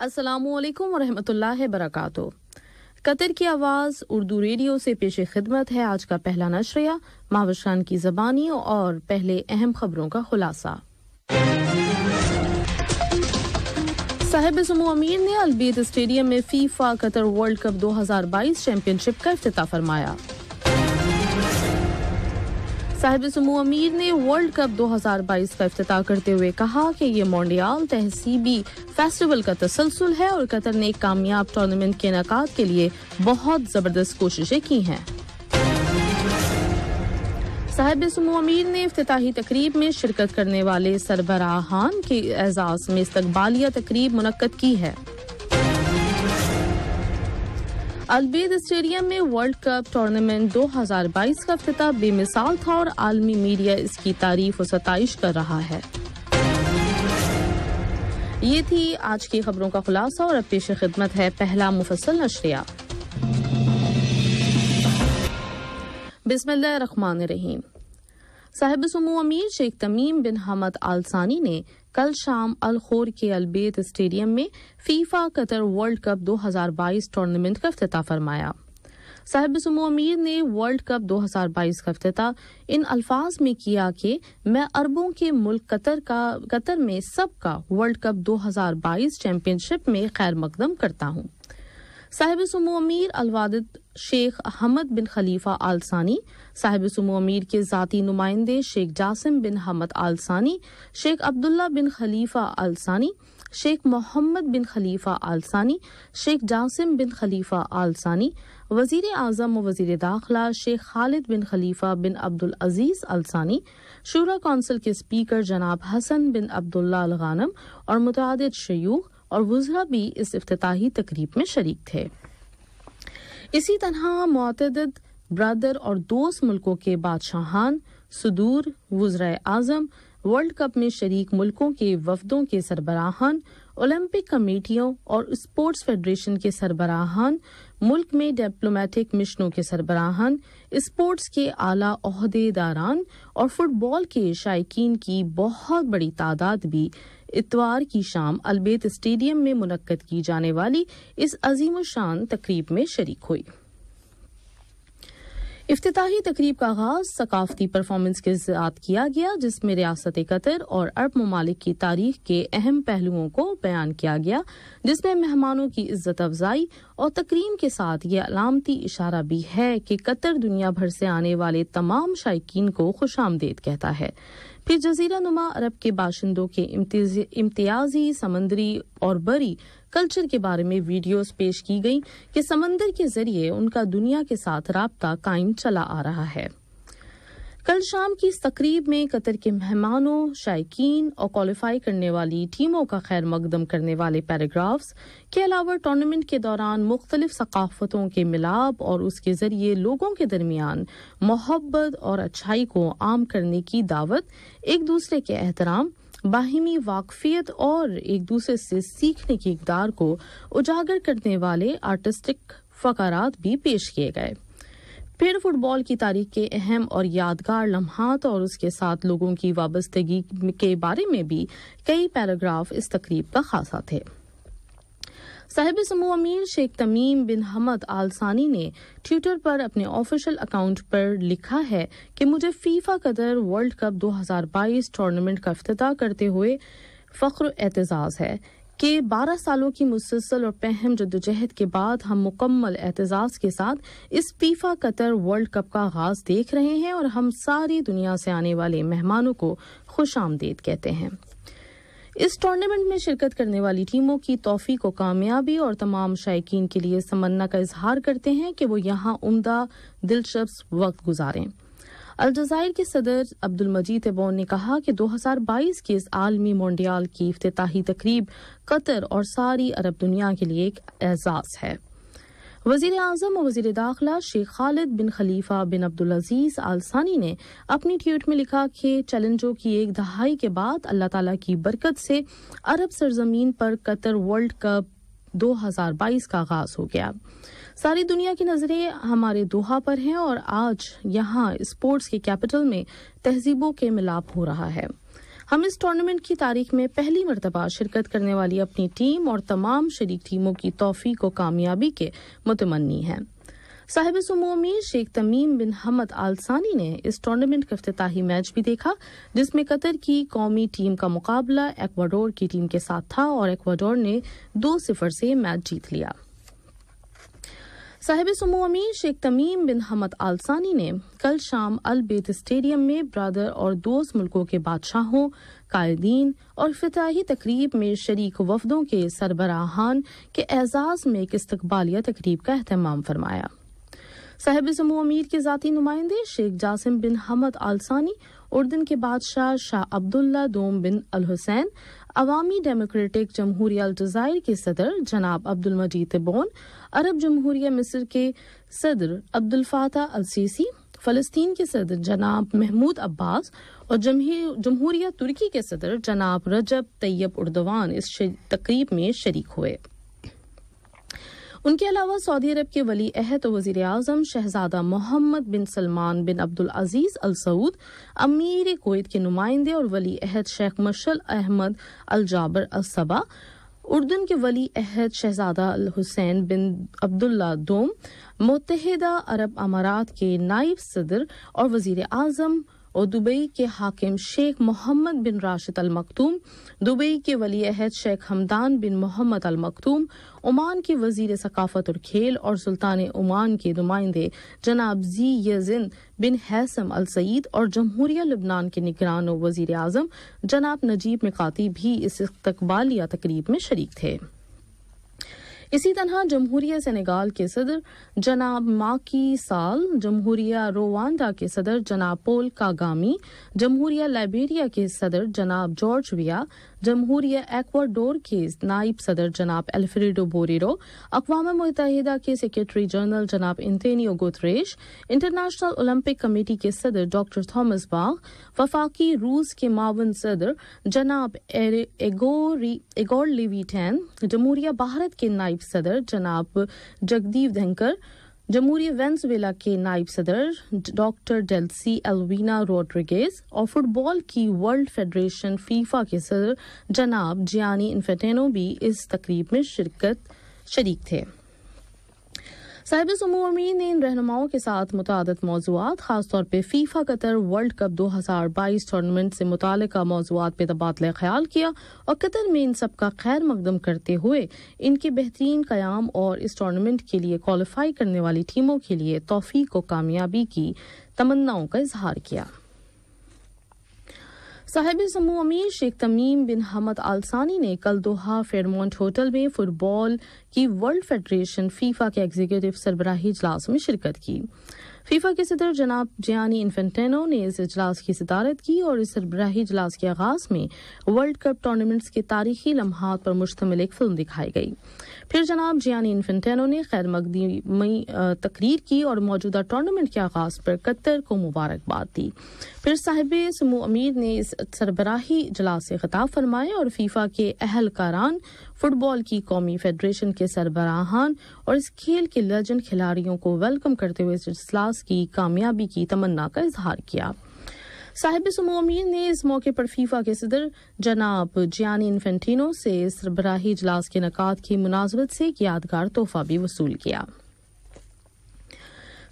असलकम वरहमल वरक कतर की आवाज़ उर्दू रेडियो से पेश खिदमत है आज का पहला नशरिया मावश खान की जबानी और पहले अहम खबरों का खुलासा साहिब समू अमीर ने अलबीत स्टेडियम में FIFA Qatar world cup 2022 championship का अफ्ताह फरमाया साहिब सुमू अमीर ने वर्ल्ड कप 2022 का अफ्ताह करते हुए कहा कि ये मोन्डियाल तहसीबी फेस्टिवल का तसलसल है और कतर ने कामयाब टूर्नामेंट के इनका के लिए बहुत ज़बरदस्त कोशिशें की हैं साहिब समूह अमीर ने अफ्ताही तकरीब में शिरकत करने वाले सरबराहान के एजाज़ में इस्तबालिया तकरीब मनक़द की है अलबेद स्टेडियम में वर्ल्ड कप टूर्नामेंट 2022 का अफ्त बेमिसाल था और आलमी मीडिया इसकी तारीफ और सतश कर रहा है ये थी आज की खबरों का खुलासा और अब पेश खिदमत है पहला मुफसल नशरिया बिस्मिल्लाह रहीम साहिब सुमो अमीर शेख तमीम बिन हमद आलसानी ने कल शाम अलखोर के अलबेत स्टेडियम में FIFA Qatar world cup 2022 tournament का अफ्ताह फरमाया साहिब सुमो अमीर ने वर्ल्ड कप 2022 का अफ्ताह इन अल्फाज में किया कि मैं अरबों के मुल्क कतर का कतर में सबका वर्ल्ड कप 2022 चैंपियनशिप में खैर मकदम करता हूँ साहिब सुमो अमीर अलवाद Sheikh Ahmed bin Khalifa Al Thani साहिब सुमो अमीर के ज़ाती नुमाइंदे शेख जासिम बिन हमद आलसानी शेख अब्दुल्ला बिन खलीफा आलसानी शेख मोहम्मद बिन खलीफा आलसानी शेख जासिम बिन खलीफा आलसानी वजीर आजम व वजीर दाखिला शेख खालिद बिन खलीफा बिन अब्दुल अजीज़ अलसानी शूरा कौंसिल के स्पीकर जनाब हसन बिन अब्दुल्ला अलगानम और मुतद शयूख और वज़रा भी इस अफ्ताही तकरीब में शरीक थे इसी तरह मतद ब्रदर और दोस्त मुल्कों के बादशाहान सदूर वज्र आज़म वर्ल्ड कप में शरीक मुल्कों के वफदों के सरबराहान ओलंपिक कमेटियों और स्पोर्ट्स फेडरेशन के सरबराहान मुल्क में डिप्लोमेटिक मिशनों के सरबराहान स्पोर्ट्स के आला अहदेदारान और फुटबॉल के शायक की बहुत बड़ी तादाद भी इतवार की शाम अलबेत स्टेडियम में मुनद की जाने वाली इस अजीम शान तकरीब में शरीक हुई अफ्ताही तकरीब का आगाज सकाफती परफॉर्मेंस के साथ किया गया जिसमें रियासत कतर और अरब ममालिक की तारीख के अहम पहलुओं को बयान किया गया जिसमें मेहमानों की इज्जत अफजाई और तकरीम के साथ ये अलामती इशारा भी है कि कतर दुनिया भर से आने वाले तमाम शायक को खुश आमदेद कहता है फिर जजीरा नुमा अरब के बाशिंदों के इम्तियाजी समंदरी और बरी कल्चर के बारे में वीडियोस पेश की गई कि समंदर के जरिए उनका दुनिया के साथ रबता कायम चला आ रहा है कल शाम की इस तकरीब में कतर के मेहमानों शायकीन और क्वालिफाई करने वाली टीमों का खैर मकदम करने वाले पैराग्राफ्स के अलावा टूर्नामेंट के दौरान मुख्तलिफ सकाफ़तों के मिलाप और उसके ज़रिए लोगों के दरमियान मोहब्बत और अच्छाई को आम करने की दावत एक दूसरे के एहतराम बाहिमी वाकफियत और एक दूसरे से सीखने की इकदार को उजागर करने वाले आर्टिस्टिक फकारात भी पेश किए गए फिर फुटबॉल की तारीख के अहम और यादगार लम्हात और उसके साथ लोगों की वाबस्तगी के बारे में भी कई पैराग्राफ इस तकरीब का खासा थे साहिब समूह अमीर शेख तमीम बिन हमद आलसानी ने ट्विटर पर अपने ऑफिशियल अकाउंट पर लिखा है कि मुझे FIFA Qatar world cup 2022 tournament का अफ्ताह करते हुए फ़ख्र एतजाज़ है कि 12 सालों की मुसलसल और पहम जदोजहद के बाद हम मुकम्मल एतजाज़ के साथ इस फीफा कतर वर्ल्ड कप का आगाज़ देख रहे हैं और हम सारी दुनिया से आने वाले मेहमानों को खुश आमदेद कहते हैं इस टूर्नामेंट में शिरकत करने वाली टीमों की तोहफी को कामयाबी और तमाम शायक के लिए समन्ना का इजहार करते हैं कि वो यहाँ उमदा दिलचस्प वक्त गुजारें अलजायर के सदर अब्दुल मजीद एबोन ने कहा कि 2022 के इस आलमी मोन्डियाल की अफ्ताही तकरीब कतर और सारी अरब दुनिया के लिए एक एजाज़ है वजीर अजम और वजीर दाखिला शेख खालिद बिन खलीफा बिन अब्दुल आल सानी ने अपनी ट्वीट में लिखा कि चैलेंजों की एक दहाई के बाद अल्लाह ताला की बरकत से अरब सरजमीन पर कतर वर्ल्ड कप 2022 का आगाज हो गया सारी दुनिया की नज़रें हमारे दोहा पर हैं और आज यहाँ स्पोर्ट्स के कैपिटल में तहजीबों के मिलाप हो रहा है हम इस टूर्नामेंट की तारीख में पहली मरतबा शिरकत करने वाली अपनी टीम और तमाम शरीक टीमों की तोफ़ी को कामयाबी के मुतमनी हैं साहिब समूमी शेख तमीम बिन हमद आलसानी ने इस टूर्नामेंट का अफ्ताही मैच भी देखा जिसमें कतर की कौमी टीम का मुकाबला एक्वाडोर की टीम के साथ था और एक्वाडोर ने दो सिफर से मैच जीत लिया साहिब सुमो अमीर शेख तमीम बिन हमद आलसानी ने कल शाम अल बेत स्टेडियम में ब्रादर और दोस्त मुल्कों के बादशाहों कायदीन और फताही तकरीब में शरीक वफदों के सरबराहान के एजाज़ में एक इस्तबालिया तकरीब का अहतमाम फरमाया साहिब समूह अमीर के ज़ाती नुमाइंदे शेख जासिम बिन हमद आलसानी उर्दन के बादशाह शाह अब्दुल्ला दोम बिन अल हुसैन अवामी डेमोक्रेटिक जमहूरिया अल्जायर के सदर जनाब अब्दुल मजीद तिबोन अरब जमहूरिया मिस्र के सदर अब्दुल फाता अलसीसी फ़लस्तीन के सदर जनाब महमूद अब्बास और जमहूरिया तुर्की के सदर जनाब रजब तैयब उर्दवान इस तकरीब में शरीक हुए उनके अलावा सऊदी अरब के वली अहद वजीर अजम शहजादा मोहम्मद बिन सलमान बिन अब्दुल अजीज अल सऊद अमीर कोत के नुमाइंदे और वली अहद शेख मशल अहमद अल जाबर अल सबा उर्दन के वली अहद शहजादा अल हुसैन बिन अब्दुल्ला दोम मुतहदा अरब अमारात के नायब सदर और वजीर अजम और दुबई के हाकिम Sheikh Mohammed bin Rashid Al Maktoum Dubai के वली अहद Sheikh Hamdan bin Mohammed Al Maktoum Oman के वजीर सकाफत और खेल और सुल्तान ओमान के नुमाइंदे जनाब जी यजिन बिन हैसम अल सईद और जमहूरिया लबनान के निगरान वजीर आज़म जनाब नजीब मिकाती भी इस इस्तबालिया तकरीब में शरीक थे इसी तरह जमहूरिया सेनेगाल के सदर जनाब माकी साल जमहूरिया रोवांडा के सदर जनाब पोल कागामी जमहूरिया लाइबेरिया के सदर जनाब जॉर्ज विया जमहूरिय एक्वाडोर के नायब सदर जनाब एल्फ्रेडो बोरेरो अकवाम मुतहदा के सेक्रेटरी जनरल जनाब Antonio Guterres International Olympic Committee के सदर डॉक्टर थॉमस बाग वफाकी रूस के मावन सदर जनाब एगोर लिवीटैन जमहूरिया भारत के नायब सदर जनाब जगदीप धनकर जमहूरी वेंसवेला के नायब सदर डॉक्टर डेल्सी एलवीना रोड्रिगेज और फुटबॉल की वर्ल्ड फेडरेशन फीफा के सदर जनाब जियानी इन्फेटेनो भी इस तकरीब में शिरकत शरीक थे साहिब समूमीन ने इन रहनुमाओं के साथ मुतद मौजूद खासतौर पर फीफा कतर वर्ल्ड कप दो हज़ार बाईस टूर्नामेंट से मुतल मौजूद पर तबादला ख्याल किया और कतर में इन सब का खैर मकदम करते हुए इनके बेहतरीन क्याम और इस टूर्नामेंट के लिए क्वालिफाई करने वाली टीमों के लिए तोफ़ी को कामयाबी की तमन्नाओं का इजहार किया साहिब समूह अमीर शेख तमीम बिन हमद आलसानी ने कल दोहा फेडमोंट होटल में फुटबॉल की वर्ल्ड फेडरेशन फीफा के एग्जीक्यूटिव सरबराही इजलास में शिरकत की फीफा के सदर जनाब जियानी इन्फेंटेनो ने इस इजलास की सदारत की और इस सरबराही इजलास के आगाज में वर्ल्ड कप टूर्नामेंट्स के तारीखी लम्हात पर मुश्तमिल एक फिल्म दिखाई गई फिर जनाब जियानी इन्फेंटेनो ने खैर मकदमी तकरीर की और मौजूदा टूर्नामेंट के आगाज पर कतर को मुबारकबाद दी फिर साहिब समू अमीर ने इस सरबराही इजलास से खिताब फरमाए और फीफा के अहलकारान फुटबॉल की कौमी फेडरेशन के सरबराहान और इस खेल के लर्जन खिलाड़ियों को वेलकम करते हुए इजलास की कामयाबी की तमन्ना का इजहार किया साहिब समोमीन ने इस मौके पर फीफा के सदर जनाब जियानी इन्फेंटिनो से सरबराही इजलास के नक़ाद की मुनासबत से एक यादगार तोहफा भी वसूल किया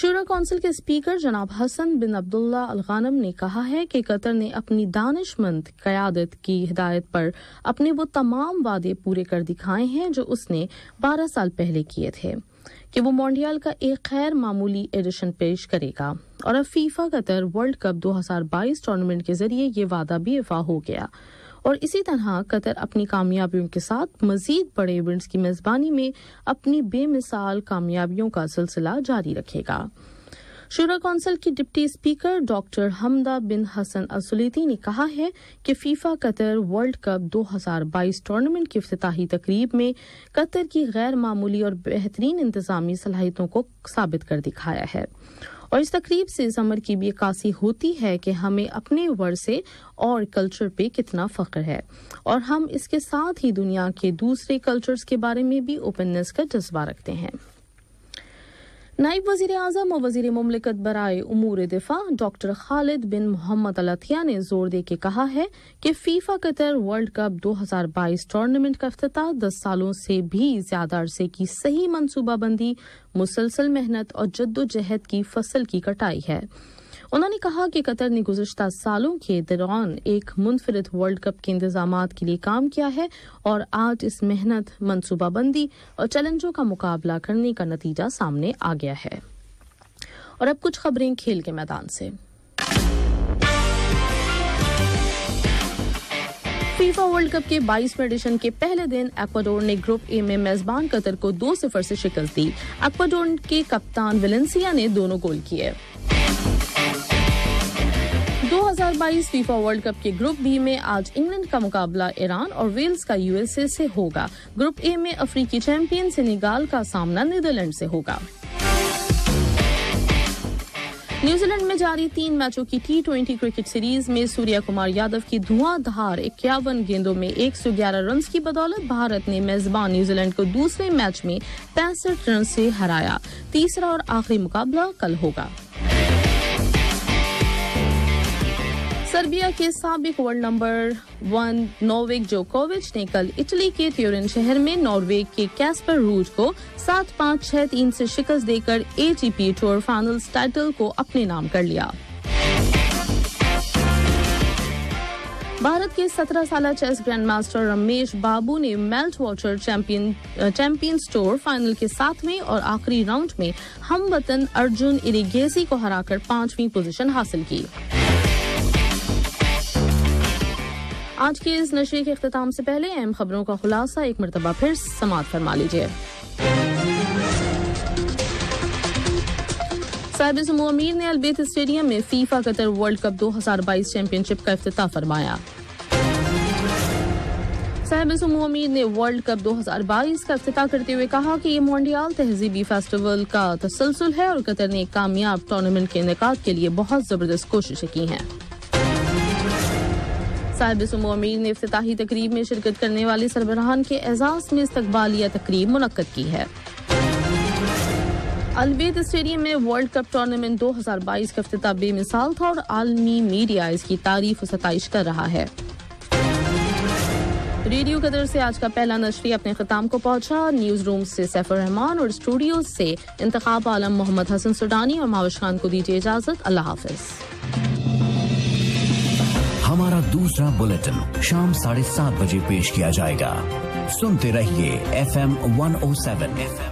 शुरा काउंसिल के स्पीकर जनाब हसन बिन अब्दुल्ला अलगानम ने कहा है कि कतर ने अपनी दानिशमंद क्यादत की हिदायत पर अपने वो तमाम वादे पूरे कर दिखाए हैं जो उसने 12 साल पहले किए थे कि वो मॉन्डियल का एक खैर मामूली एडिशन पेश करेगा और अब FIFA Qatar world cup 2022 tournament के जरिए ये वादा भी इफा हो गया और इसी तरह कतर अपनी कामयाबियों के साथ मजीद बड़े इवेंट्स की मेजबानी में अपनी बेमिसाल कामयाबियों का सिलसिला जारी रखेगा शुरा कौंसिल की deputy speaker doctor Hamda bin Hassan Al Sulaiti ने कहा है कि FIFA Qatar world cup 2022 tournament की अफ्ताही तकरीब में कतर की गैर मामूली और बेहतरीन इंतजामी सलाहितों को साबित कर दिखाया है और इस तकरीब से इस अमर की भी कासी होती है कि हमें अपने वर्षे और कल्चर पे कितना फ़ख्र है और हम इसके साथ ही दुनिया के दूसरे कल्चर्स के बारे में भी ओपननेस का जज्बा रखते हैं नायब वजीर अजम और वजीर ममलिकत बरए उमूर दिफा doctor Khalid bin Mohammed Al Attiyah ने जोर दे के कहा है कि FIFA Qatar world cup 2022 tournament का अफ्ताह दस सालों से भी ज्यादा अरसे की सही मनसूबाबंदी मुसलसल मेहनत और जद्दोजहद की फसल की कटाई है उन्होंने कहा कि कतर ने गुजशत सालों के दौरान एक मुनफरद वर्ल्ड कप के इंतजाम के लिए काम किया है और आज इस मेहनत मनसूबाबंदी और चैलेंजों का मुकाबला करने का नतीजा सामने आ गया है और अब कुछ खबरें खेल के मैदान से फीफा वर्ल्ड कप के 22वें एडिशन के पहले दिन एक्वाडोर ने ग्रुप ए में मेजबान कतर को दो सिफर से शिकस्त दी एक्वाडोर के कप्तान वेलेंसिया ने दोनों गोल किए 2022 फीफा वर्ल्ड कप के ग्रुप बी में आज इंग्लैंड का मुकाबला ईरान और वेल्स का यूएसए से होगा ग्रुप ए में अफ्रीकी चैंपियन सेनेगाल का सामना नीदरलैंड से होगा न्यूजीलैंड में जारी तीन मैचों की टी ट्वेंटी क्रिकेट सीरीज में सूर्या कुमार यादव की धुआंधार इक्यावन गेंदों में 111 रन की बदौलत भारत ने मेजबान न्यूजीलैंड को दूसरे मैच में पैंसठ रन से हराया तीसरा और आखिरी मुकाबला कल होगा सर्बिया के सबक वर्ल्ड नंबर वन नोविक जोकोविच ने कल इटली के त्योरिन शहर में नॉर्वे के कैस्पर रूज को सात पाँच छह तीन से शिकस्त देकर एटीपी टूर फाइनल्स टाइटल को अपने नाम कर लिया भारत के 17 साल chess grand master Ramesh Babu ने Meltwater champion champions tour final के सातवें और आखिरी राउंड में हम वतन अर्जुन इरिगेसी को हराकर पांचवी पोजीशन हासिल की आज के इस नशे के अख्ताम से पहले अहम खबरों का खुलासा एक मरतबा फिर समाप्त फरमा लीजिए साहब अमीर ने अलबेत स्टेडियम में FIFA Qatar world cup 2022 championship का अफ्ताह फरमाया साहब अमीर ने वर्ल्ड कप 2022 का अफ्ताह करते हुए कहा कि ये मोन्डियाल तहजीबी फेस्टिवल का तसलसल है और कतर ने कामयाब टूर्नामेंट के इनका के लिए बहुत ज़बरदस्त कोशिशें की हैं साहिब समीर ने अफ्ताही तकरीब में शिरकत करने वाले सरबराहान के एजाज में इस्तबालिया तकरीब मुनद की है अलबेद स्टेडियम में वर्ल्ड कप टूर्नामेंट 2022 का अफ्ताह बेमिसाल था और आलमी मीडिया इसकी तारीफ और सतश कर रहा है रेडियो कदर से आज का पहला नशरी अपने खिताम को पहुंचा न्यूज रूम से सैफर रहमान और स्टूडियो से इंतखाब आलम मोहम्मद हसन सुडानी और माविश खान को दीजिए इजाजत अल्लाह हाफिज़ दूसरा बुलेटिन शाम साढ़े सात बजे पेश किया जाएगा सुनते रहिए F M one O seven F M